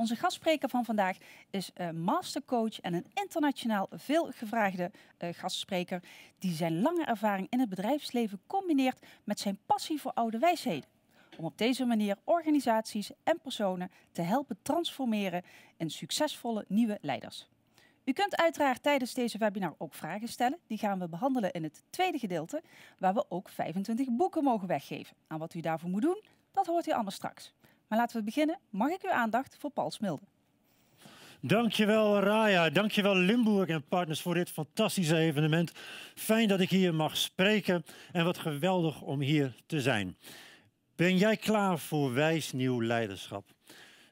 Onze gastspreker van vandaag is eh, mastercoach en een internationaal veelgevraagde uh, gastspreker die zijn lange ervaring in het bedrijfsleven combineert met zijn passie voor oude wijsheden. Om op deze manier organisaties en personen te helpen transformeren in succesvolle nieuwe leiders. U kunt uiteraard tijdens deze webinar ook vragen stellen. Die gaan we behandelen in het tweede gedeelte, waar we ook 25 boeken mogen weggeven. Aan nou, wat u daarvoor moet doen, dat hoort u anders straks. Maar laten we beginnen. Mag ik uw aandacht voor Paul Smilde? Dankjewel Raya, dankjewel Limburg en Partners voor dit fantastische evenement. Fijn dat ik hier mag spreken en wat geweldig om hier te zijn. Ben jij klaar voor wijs nieuw leiderschap?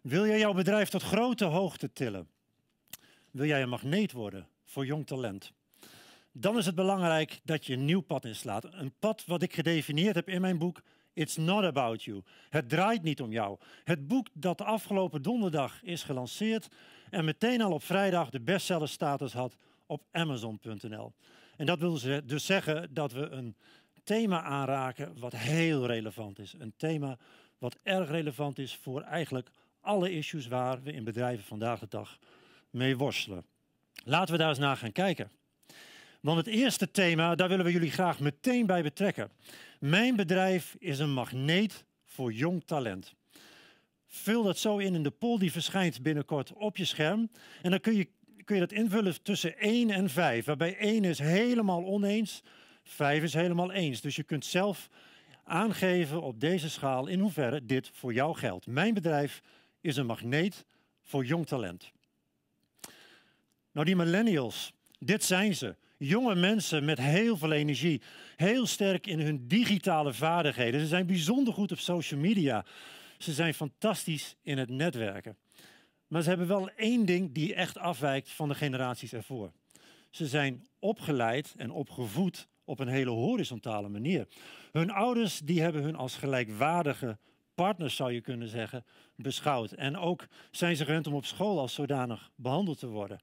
Wil jij jouw bedrijf tot grote hoogte tillen? Wil jij een magneet worden voor jong talent? Dan is het belangrijk dat je een nieuw pad inslaat. Een pad wat ik gedefinieerd heb in mijn boek It's not about you. Het draait niet om jou. Het boek dat afgelopen donderdag is gelanceerd en meteen al op vrijdag de bestseller-status had op Amazon.nl. En dat wil dus zeggen dat we een thema aanraken wat heel relevant is. Een thema wat erg relevant is voor eigenlijk alle issues waar we in bedrijven vandaag de dag mee worstelen. Laten we daar eens naar gaan kijken. Want het eerste thema, daar willen we jullie graag meteen bij betrekken. Mijn bedrijf is een magneet voor jong talent. Vul dat zo in in de poll die verschijnt binnenkort op je scherm. En dan kun je, kun je dat invullen tussen 1 en 5. Waarbij 1 is helemaal oneens, 5 is helemaal eens. Dus je kunt zelf aangeven op deze schaal in hoeverre dit voor jou geldt. Mijn bedrijf is een magneet voor jong talent. Nou, die millennials, dit zijn ze jonge mensen met heel veel energie. Heel sterk in hun digitale vaardigheden. Ze zijn bijzonder goed op social media. Ze zijn fantastisch in het netwerken. Maar ze hebben wel één ding die echt afwijkt van de generaties ervoor. Ze zijn opgeleid en opgevoed op een hele horizontale manier. Hun ouders die hebben hun als gelijkwaardige partners, zou je kunnen zeggen, beschouwd. En ook zijn ze gewend om op school als zodanig behandeld te worden.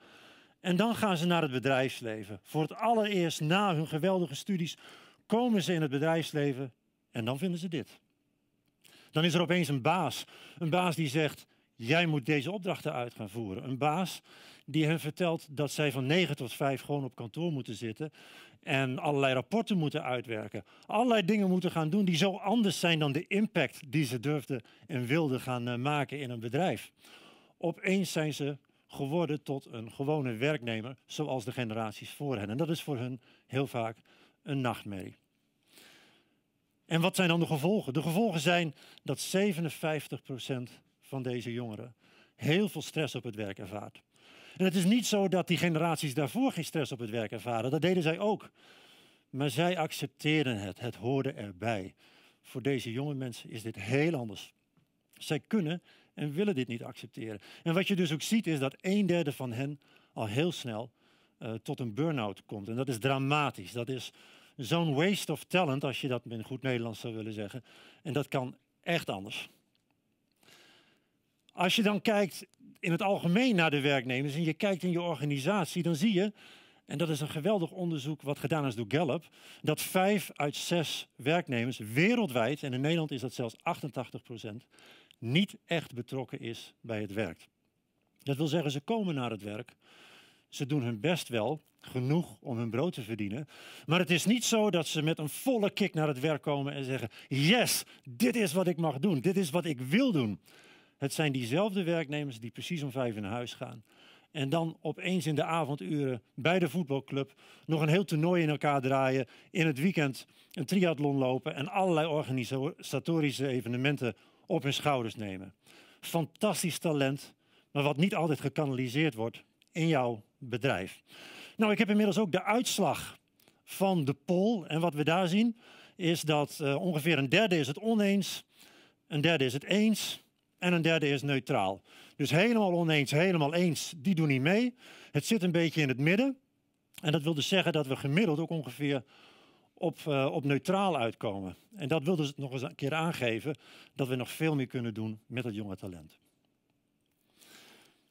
En dan gaan ze naar het bedrijfsleven. Voor het allereerst na hun geweldige studies komen ze in het bedrijfsleven en dan vinden ze dit. Dan is er opeens een baas. Een baas die zegt, jij moet deze opdrachten uit gaan voeren. Een baas die hen vertelt dat zij van 9 tot 5 gewoon op kantoor moeten zitten en allerlei rapporten moeten uitwerken. Allerlei dingen moeten gaan doen die zo anders zijn dan de impact die ze durfden en wilden gaan eh, maken in een bedrijf. Opeens zijn ze geworden tot een gewone werknemer, zoals de generaties voor hen. En dat is voor hun heel vaak een nachtmerrie. En wat zijn dan de gevolgen? De gevolgen zijn dat 57% van deze jongeren heel veel stress op het werk ervaart. En het is niet zo dat die generaties daarvoor geen stress op het werk ervaren. Dat deden zij ook. Maar zij accepteren het. Het hoorde erbij. Voor deze jonge mensen is dit heel anders. Zij kunnen en willen dit niet accepteren. En wat je dus ook ziet is dat een derde van hen al heel snel eh, tot een burn-out komt. En dat is dramatisch. Dat is zo'n waste of talent, als je dat in goed Nederlands zou willen zeggen. En dat kan echt anders. Als je dan kijkt in het algemeen naar de werknemers en je kijkt in je organisatie, dan zie je, en dat is een geweldig onderzoek wat gedaan is door Gallup, dat vijf uit zes werknemers wereldwijd, en in Nederland is dat zelfs 88 procent, niet echt betrokken is bij het werk. Dat wil zeggen, ze komen naar het werk. Ze doen hun best wel, genoeg om hun brood te verdienen. Maar het is niet zo dat ze met een volle kick naar het werk komen en zeggen: Yes, dit is wat ik mag doen, dit is wat ik wil doen. Het zijn diezelfde werknemers die precies om vijf naar huis gaan. En dan opeens in de avonduren bij de voetbalclub nog een heel toernooi in elkaar draaien. In het weekend een triathlon lopen en allerlei organisatorische evenementen op hun schouders nemen. Fantastisch talent, maar wat niet altijd gekanaliseerd wordt in jouw bedrijf. Nou, ik heb inmiddels ook de uitslag van de poll. En wat we daar zien is dat eh, ongeveer een derde is het oneens, een derde is het eens en een derde is neutraal. Dus helemaal oneens, helemaal eens, die doen niet mee. Het zit een beetje in het midden. En dat wil dus zeggen dat we gemiddeld ook ongeveer op, eh, op neutraal uitkomen. En dat wil ze dus nog eens een keer aangeven dat we nog veel meer kunnen doen met het jonge talent.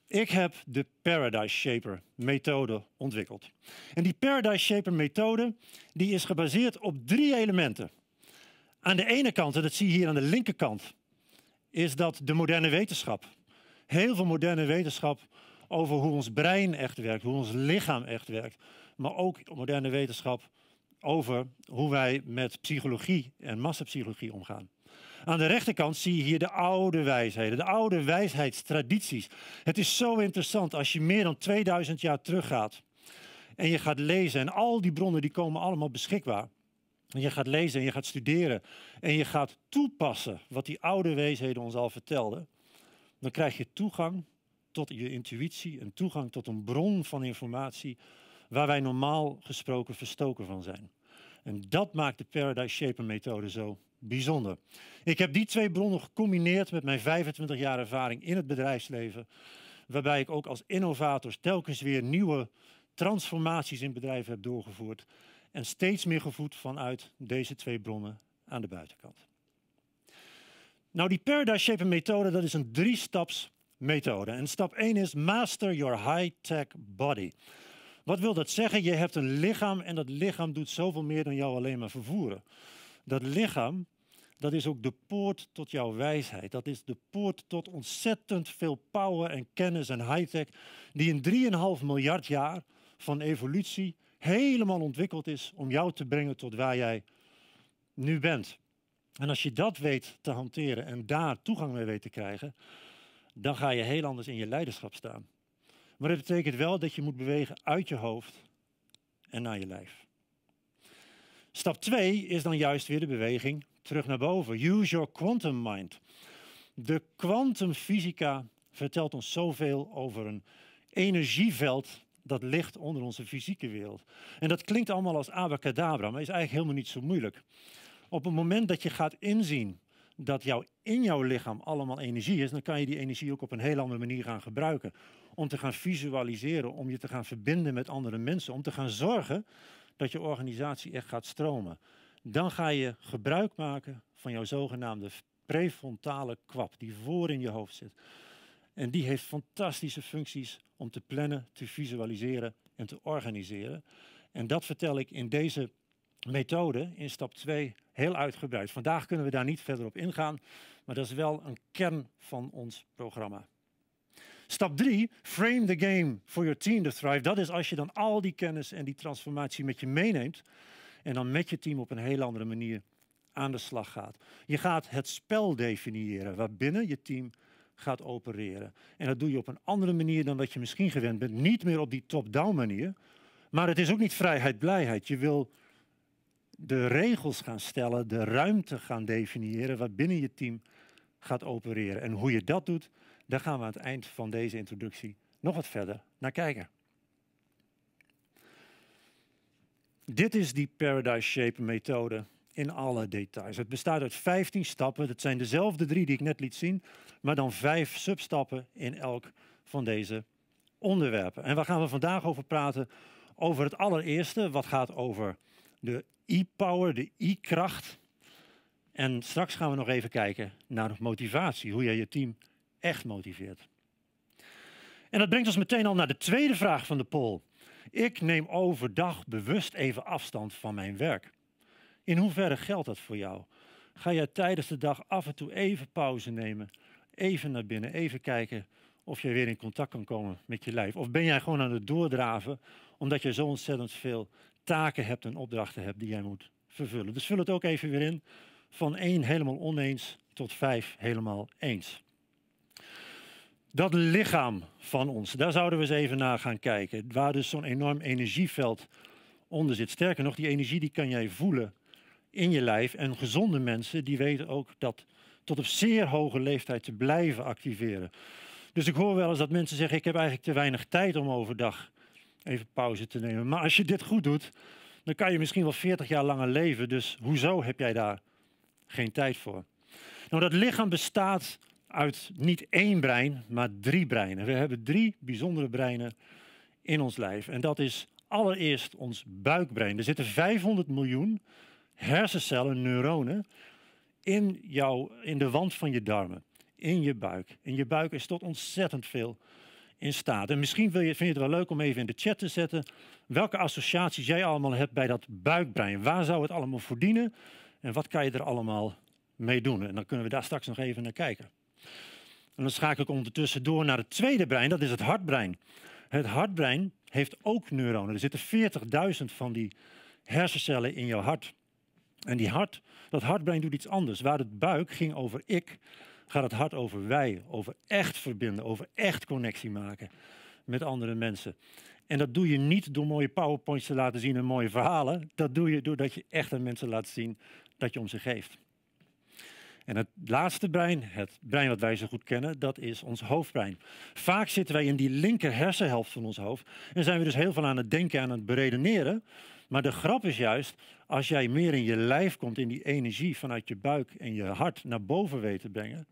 Ik heb de Paradise Shaper methode ontwikkeld. En die Paradise Shaper methode die is gebaseerd op drie elementen. Aan de ene kant, en dat zie je hier aan de linkerkant, is dat de moderne wetenschap. Heel veel moderne wetenschap over hoe ons brein echt werkt, hoe ons lichaam echt werkt. Maar ook moderne wetenschap over hoe wij met psychologie en massapsychologie omgaan. Aan de rechterkant zie je hier de oude wijsheden, de oude wijsheidstradities. Het is zo interessant als je meer dan 2000 jaar teruggaat en je gaat lezen en al die bronnen die komen allemaal beschikbaar. En je gaat lezen en je gaat studeren en je gaat toepassen wat die oude wijsheden ons al vertelden. Dan krijg je toegang tot je intuïtie en toegang tot een bron van informatie waar wij normaal gesproken verstoken van zijn. En dat maakt de Paradise Shaper methode zo bijzonder. Ik heb die twee bronnen gecombineerd met mijn 25 jaar ervaring in het bedrijfsleven, waarbij ik ook als innovator telkens weer nieuwe transformaties in bedrijven heb doorgevoerd en steeds meer gevoed vanuit deze twee bronnen aan de buitenkant. Nou, die Paradise Shaper methode, dat is een drie-staps methode. En stap 1 is master your high-tech body. Wat wil dat zeggen? Je hebt een lichaam en dat lichaam doet zoveel meer dan jou alleen maar vervoeren. Dat lichaam, dat is ook de poort tot jouw wijsheid. Dat is de poort tot ontzettend veel power en kennis en high-tech, die in 3,5 miljard jaar van evolutie helemaal ontwikkeld is om jou te brengen tot waar jij nu bent. En als je dat weet te hanteren en daar toegang mee weet te krijgen, dan ga je heel anders in je leiderschap staan. Maar dat betekent wel dat je moet bewegen uit je hoofd en naar je lijf. Stap 2 is dan juist weer de beweging terug naar boven. Use your quantum mind. De quantumfysica vertelt ons zoveel over een energieveld dat ligt onder onze fysieke wereld. En dat klinkt allemaal als abacadabra, maar is eigenlijk helemaal niet zo moeilijk. Op het moment dat je gaat inzien dat jou in jouw lichaam allemaal energie is, dan kan je die energie ook op een heel andere manier gaan gebruiken om te gaan visualiseren, om je te gaan verbinden met andere mensen, om te gaan zorgen dat je organisatie echt gaat stromen. Dan ga je gebruik maken van jouw zogenaamde prefrontale kwap, die voor in je hoofd zit. En die heeft fantastische functies om te plannen, te visualiseren en te organiseren. En dat vertel ik in deze methode, in stap 2, heel uitgebreid. Vandaag kunnen we daar niet verder op ingaan, maar dat is wel een kern van ons programma. Stap 3, frame the game for your team to thrive. Dat is als je dan al die kennis en die transformatie met je meeneemt en dan met je team op een heel andere manier aan de slag gaat. Je gaat het spel definiëren waarbinnen je team gaat opereren. En dat doe je op een andere manier dan dat je misschien gewend bent. Niet meer op die top-down manier, maar het is ook niet vrijheid, blijheid. Je wil de regels gaan stellen, de ruimte gaan definiëren waarbinnen je team gaat opereren. En hoe je dat doet, daar gaan we aan het eind van deze introductie nog wat verder naar kijken. Dit is die Paradise Shape methode in alle details. Het bestaat uit 15 stappen. Dat zijn dezelfde drie die ik net liet zien, maar dan vijf substappen in elk van deze onderwerpen. En waar gaan we vandaag over praten? Over het allereerste, wat gaat over de e-power, de e-kracht. En straks gaan we nog even kijken naar motivatie, hoe jij je team echt motiveert. En dat brengt ons meteen al naar de tweede vraag van de poll. Ik neem overdag bewust even afstand van mijn werk. In hoeverre geldt dat voor jou? Ga jij tijdens de dag af en toe even pauze nemen, even naar binnen, even kijken of jij weer in contact kan komen met je lijf? Of ben jij gewoon aan het doordraven omdat je zo ontzettend veel taken hebt en opdrachten hebt die jij moet vervullen? Dus vul het ook even weer in van één helemaal oneens tot vijf helemaal eens. Dat lichaam van ons, daar zouden we eens even naar gaan kijken. Waar dus zo'n enorm energieveld onder zit. Sterker nog, die energie die kan jij voelen in je lijf. En gezonde mensen die weten ook dat tot op zeer hoge leeftijd te blijven activeren. Dus ik hoor wel eens dat mensen zeggen: ik heb eigenlijk te weinig tijd om overdag even pauze te nemen. Maar als je dit goed doet, dan kan je misschien wel 40 jaar langer leven. Dus hoezo heb jij daar geen tijd voor? Nou, dat lichaam bestaat uit niet één brein, maar drie breinen. We hebben drie bijzondere breinen in ons lijf. En dat is allereerst ons buikbrein. Er zitten 500 miljoen hersencellen, neuronen, in, jouw, in de wand van je darmen, in je buik. En je buik is tot ontzettend veel in staat. En misschien wil je, vind je het wel leuk om even in de chat te zetten welke associaties jij allemaal hebt bij dat buikbrein. Waar zou het allemaal voor dienen en wat kan je er allemaal mee doen? En dan kunnen we daar straks nog even naar kijken. En dan schakel ik ondertussen door naar het tweede brein, dat is het hartbrein. Het hartbrein heeft ook neuronen. Er zitten 40.000 van die hersencellen in jouw hart. En die hart, dat hartbrein doet iets anders. Waar het buik ging over ik, gaat het hart over wij, over echt verbinden, over echt connectie maken met andere mensen. En dat doe je niet door mooie powerpoints te laten zien en mooie verhalen. Dat doe je doordat je echt aan mensen laat zien dat je om ze geeft. En het laatste brein, het brein wat wij zo goed kennen, dat is ons hoofdbrein. Vaak zitten wij in die linker hersenhelft van ons hoofd en zijn we dus heel veel aan het denken en aan het beredeneren. Maar de grap is juist, als jij meer in je lijf komt, in die energie vanuit je buik en je hart naar boven weet te brengen,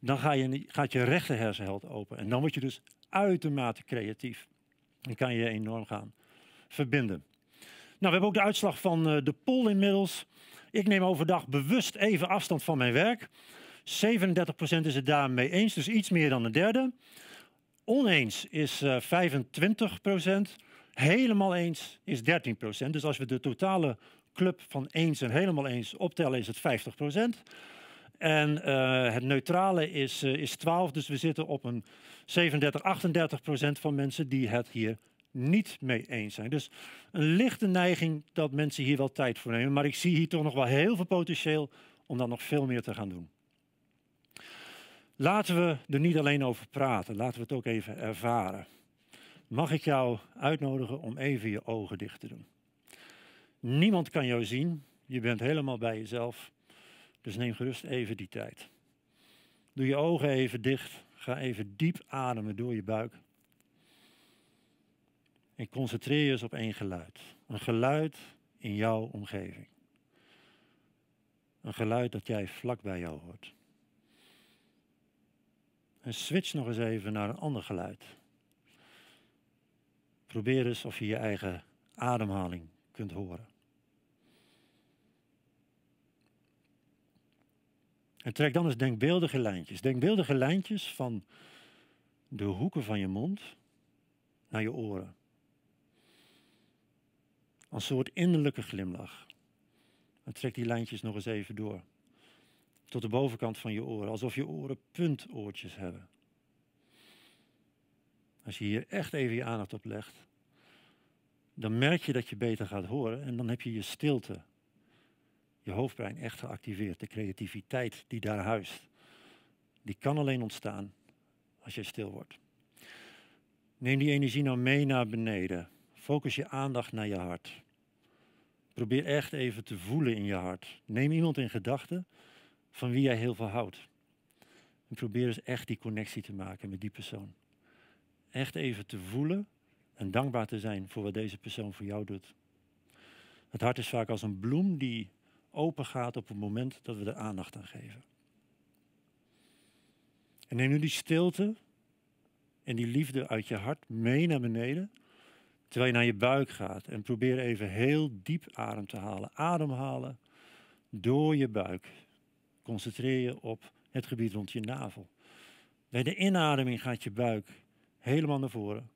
dan ga je, gaat je rechter hersenhelft open. En dan word je dus uitermate creatief. En kan je enorm gaan verbinden. Nou, we hebben ook de uitslag van eh, de poll inmiddels. Ik neem overdag bewust even afstand van mijn werk. 37% is het daarmee eens, dus iets meer dan een derde. Oneens is uh, eh, 25%. Helemaal eens is 13%. Dus als we de totale club van eens en helemaal eens optellen, is het 50%. En eh, het neutrale is, eh, is 12, dus we zitten op een 37, 38 procent van mensen die het hier niet mee eens zijn. Dus een lichte neiging dat mensen hier wel tijd voor nemen. Maar ik zie hier toch nog wel heel veel potentieel om dan nog veel meer te gaan doen. Laten we er niet alleen over praten, laten we het ook even ervaren. Mag ik jou uitnodigen om even je ogen dicht te doen? Niemand kan jou zien, je bent helemaal bij jezelf. Dus neem gerust even die tijd. Doe je ogen even dicht, ga even diep ademen door je buik. En concentreer je eens op één geluid. Een geluid in jouw omgeving. Een geluid dat jij vlak bij jou hoort. En switch nog eens even naar een ander geluid. Probeer eens of je je eigen ademhaling kunt horen. En trek dan eens denkbeeldige lijntjes. Denkbeeldige lijntjes van de hoeken van je mond naar je oren. Als soort innerlijke glimlach. En trek die lijntjes nog eens even door. Tot de bovenkant van je oren, alsof je oren puntoortjes hebben. Als je hier echt even je aandacht op legt, dan merk je dat je beter gaat horen en dan heb je je stilte, je hoofdbrein echt geactiveerd, de creativiteit die daar huist. Die kan alleen ontstaan als je stil wordt. Neem die energie nou mee naar beneden. Focus je aandacht naar je hart. Probeer echt even te voelen in je hart. Neem iemand in gedachten van wie jij heel veel houdt. En probeer eens dus echt die connectie te maken met die persoon. Echt even te voelen en dankbaar te zijn voor wat deze persoon voor jou doet. Het hart is vaak als een bloem die open gaat op het moment dat we er aandacht aan geven. En neem nu die stilte en die liefde uit je hart mee naar beneden Terwijl je naar je buik gaat en probeer even heel diep adem te halen. Ademhalen door je buik. Concentreer je op het gebied rond je navel. Bij de inademing gaat je buik helemaal naar voren.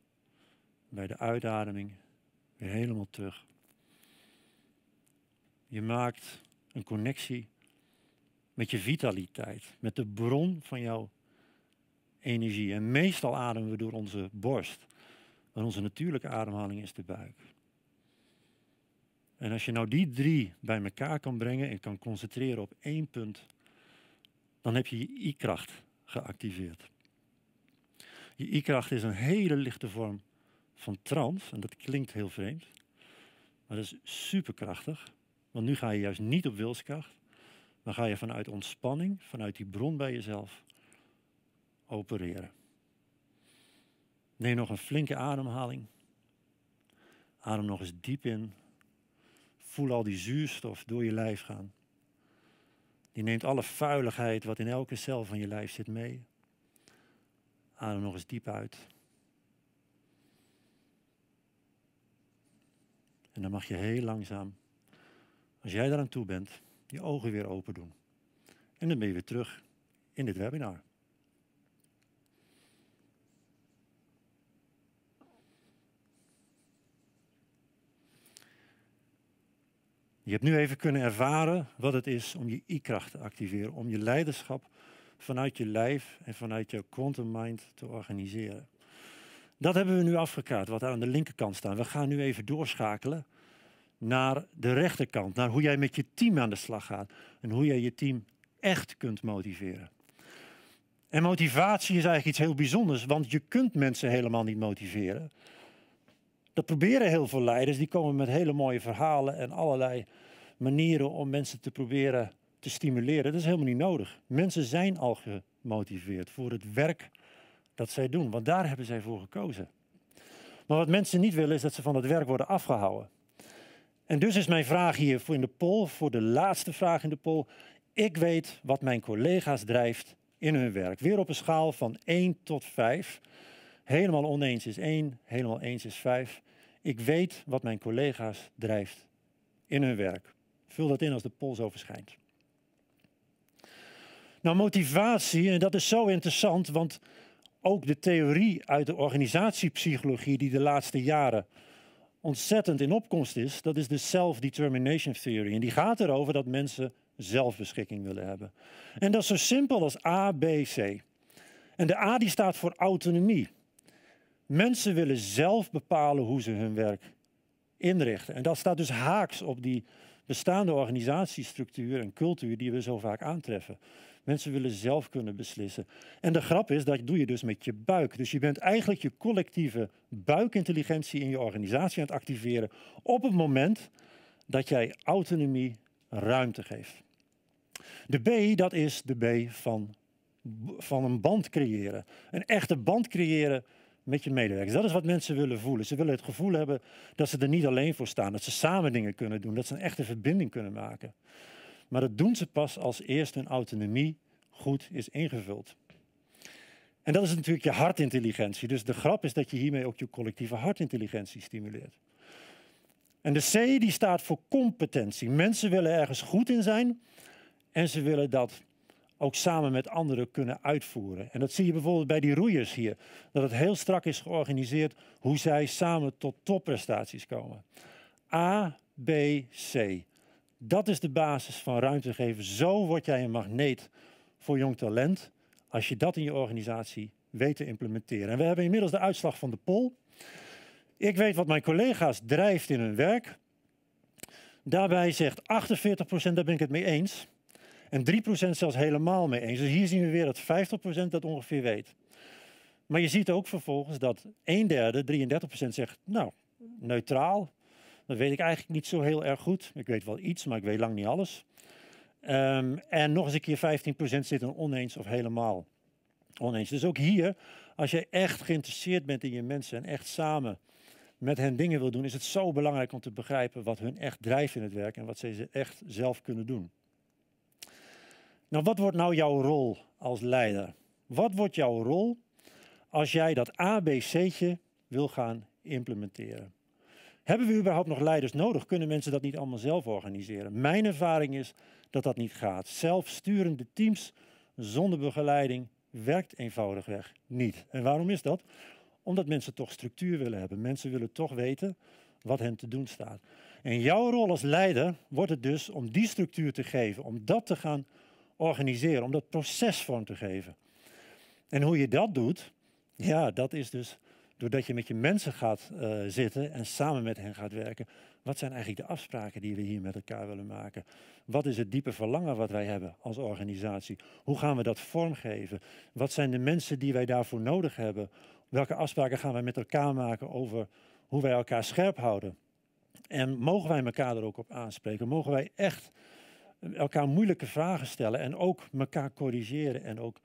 Bij de uitademing weer helemaal terug. Je maakt een connectie met je vitaliteit, met de bron van jouw energie. En meestal ademen we door onze borst. Maar onze natuurlijke ademhaling is de buik. En als je nou die drie bij elkaar kan brengen en kan concentreren op één punt, dan heb je je I-kracht geactiveerd. Je I-kracht is een hele lichte vorm van trance, en dat klinkt heel vreemd, maar dat is superkrachtig. Want nu ga je juist niet op wilskracht, maar ga je vanuit ontspanning, vanuit die bron bij jezelf, opereren. Neem nog een flinke ademhaling. Adem nog eens diep in. Voel al die zuurstof door je lijf gaan. Die neemt alle vuiligheid wat in elke cel van je lijf zit mee. Adem nog eens diep uit. En dan mag je heel langzaam, als jij eraan toe bent, je ogen weer open doen. En dan ben je weer terug in dit webinar. Je hebt nu even kunnen ervaren wat het is om je I-kracht te activeren, om je leiderschap vanuit je lijf en vanuit je quantum mind te organiseren. Dat hebben we nu afgekaart, wat aan de linkerkant staat. We gaan nu even doorschakelen naar de rechterkant, naar hoe jij met je team aan de slag gaat en hoe jij je team echt kunt motiveren. En motivatie is eigenlijk iets heel bijzonders, want je kunt mensen helemaal niet motiveren. Dat proberen heel veel leiders. Die komen met hele mooie verhalen en allerlei manieren om mensen te proberen te stimuleren. Dat is helemaal niet nodig. Mensen zijn al gemotiveerd voor het werk dat zij doen, want daar hebben zij voor gekozen. Maar wat mensen niet willen is dat ze van het werk worden afgehouden. En dus is mijn vraag hier voor in de poll, voor de laatste vraag in de poll. Ik weet wat mijn collega's drijft in hun werk. Weer op een schaal van 1 tot 5 helemaal oneens is één, helemaal eens is vijf. Ik weet wat mijn collega's drijft in hun werk. Vul dat in als de pols overschijnt. Nou, motivatie, en dat is zo interessant, want ook de theorie uit de organisatiepsychologie die de laatste jaren ontzettend in opkomst is, dat is de self-determination theory. En die gaat erover dat mensen zelfbeschikking willen hebben. En dat is zo simpel als A, B, C. En de A die staat voor autonomie. Mensen willen zelf bepalen hoe ze hun werk inrichten. En dat staat dus haaks op die bestaande organisatiestructuur en cultuur die we zo vaak aantreffen. Mensen willen zelf kunnen beslissen. En de grap is, dat doe je dus met je buik. Dus je bent eigenlijk je collectieve buikintelligentie in je organisatie aan het activeren op het moment dat jij autonomie ruimte geeft. De B, dat is de B van, van een band creëren. Een echte band creëren met je medewerkers. Dat is wat mensen willen voelen. Ze willen het gevoel hebben dat ze er niet alleen voor staan. Dat ze samen dingen kunnen doen. Dat ze een echte verbinding kunnen maken. Maar dat doen ze pas als eerst hun autonomie goed is ingevuld. En dat is natuurlijk je hartintelligentie. Dus de grap is dat je hiermee ook je collectieve hartintelligentie stimuleert. En de C die staat voor competentie. Mensen willen ergens goed in zijn en ze willen dat ook samen met anderen kunnen uitvoeren. En dat zie je bijvoorbeeld bij die roeiers hier. Dat het heel strak is georganiseerd hoe zij samen tot topprestaties komen. A, B, C. Dat is de basis van ruimte geven. Zo word jij een magneet voor jong talent. Als je dat in je organisatie weet te implementeren. En we hebben inmiddels de uitslag van de poll. Ik weet wat mijn collega's drijft in hun werk. Daarbij zegt 48%, daar ben ik het mee eens, en 3% zelfs helemaal mee eens. Dus hier zien we weer dat 50% dat ongeveer weet. Maar je ziet ook vervolgens dat een derde, 33% zegt, nou, neutraal. Dat weet ik eigenlijk niet zo heel erg goed. Ik weet wel iets, maar ik weet lang niet alles. Ehm, en nog eens een keer 15% zit er oneens of helemaal oneens. Dus ook hier, als je echt geïnteresseerd bent in je mensen en echt samen met hen dingen wil doen, is het zo belangrijk om te begrijpen wat hun echt drijft in het werk en wat ze echt zelf kunnen doen. Nou, wat wordt nou jouw rol als leider? Wat wordt jouw rol als jij dat ABC'tje wil gaan implementeren? Hebben we überhaupt nog leiders nodig? Kunnen mensen dat niet allemaal zelf organiseren? Mijn ervaring is dat dat niet gaat. Zelfsturende teams zonder begeleiding werkt eenvoudigweg niet. En waarom is dat? Omdat mensen toch structuur willen hebben. Mensen willen toch weten wat hen te doen staat. En jouw rol als leider wordt het dus om die structuur te geven, om dat te gaan organiseren, om dat proces vorm te geven. En hoe je dat doet, ja, dat is dus doordat je met je mensen gaat eh, zitten en samen met hen gaat werken. Wat zijn eigenlijk de afspraken die we hier met elkaar willen maken? Wat is het diepe verlangen wat wij hebben als organisatie? Hoe gaan we dat vormgeven? Wat zijn de mensen die wij daarvoor nodig hebben? Welke afspraken gaan wij met elkaar maken over hoe wij elkaar scherp houden? En mogen wij elkaar er ook op aanspreken? Mogen wij echt elkaar moeilijke vragen stellen en ook elkaar corrigeren en ook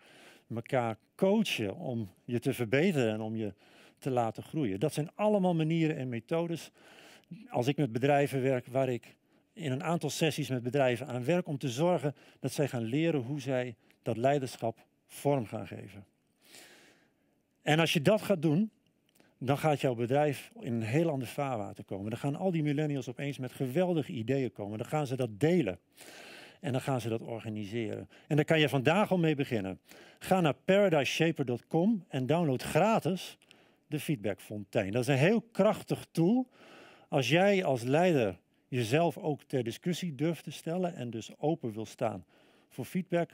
elkaar coachen om je te verbeteren en om je te laten groeien. Dat zijn allemaal manieren en methodes. Als ik met bedrijven werk, waar ik in een aantal sessies met bedrijven aan werk om te zorgen dat zij gaan leren hoe zij dat leiderschap vorm gaan geven. En als je dat gaat doen, dan gaat jouw bedrijf in een heel ander vaarwater komen. Dan gaan al die millennials opeens met geweldige ideeën komen. Dan gaan ze dat delen. En dan gaan ze dat organiseren. En daar kan je vandaag al mee beginnen. Ga naar paradiseshaper.com en download gratis de feedbackfontein. Dat is een heel krachtig tool. Als jij als leider jezelf ook ter discussie durft te stellen en dus open wil staan voor feedback,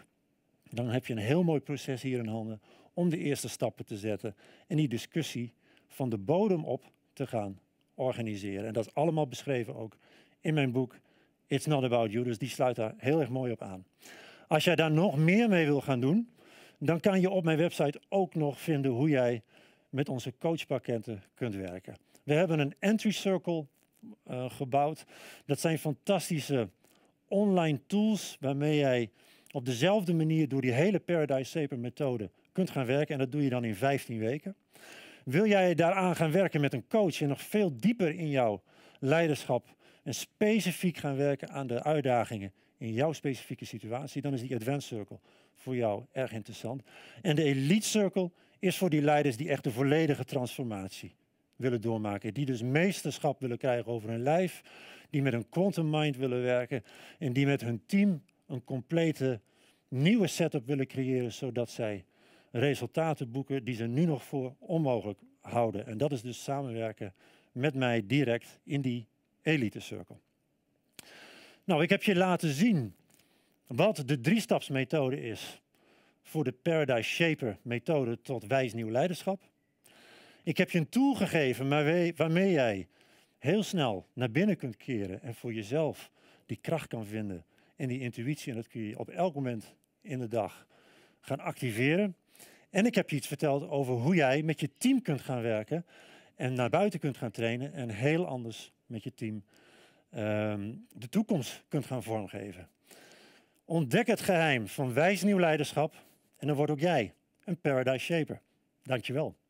dan heb je een heel mooi proces hier in handen om de eerste stappen te zetten en die discussie van de bodem op te gaan organiseren. En dat is allemaal beschreven ook in mijn boek It's Not About You. Dus die sluit daar heel erg mooi op aan. Als jij daar nog meer mee wil gaan doen, dan kan je op mijn website ook nog vinden hoe jij met onze coachpakketten kunt werken. We hebben een entry circle eh, gebouwd. Dat zijn fantastische online tools waarmee jij op dezelfde manier door die hele Paradise Saper methode kunt gaan werken. En dat doe je dan in 15 weken. Wil jij daaraan gaan werken met een coach en nog veel dieper in jouw leiderschap en specifiek gaan werken aan de uitdagingen in jouw specifieke situatie, dan is die Advanced Circle voor jou erg interessant. En de Elite Circle is voor die leiders die echt de volledige transformatie willen doormaken. Die dus meesterschap willen krijgen over hun lijf, die met een quantum mind willen werken en die met hun team een complete nieuwe setup willen creëren, zodat zij resultaten boeken die ze nu nog voor onmogelijk houden. En dat is dus samenwerken met mij direct in die Elite Circle. Nou, ik heb je laten zien wat de drie-stapsmethode is voor de Paradise Shaper methode tot wijs nieuw leiderschap. Ik heb je een tool gegeven waarmee jij heel snel naar binnen kunt keren en voor jezelf die kracht kan vinden en die intuïtie. En dat kun je op elk moment in de dag gaan activeren. En ik heb je iets verteld over hoe jij met je team kunt gaan werken en naar buiten kunt gaan trainen en heel anders met je team ehm, de toekomst kunt gaan vormgeven. Ontdek het geheim van wijs nieuw leiderschap en dan word ook jij een Paradise Shaper. Dankjewel.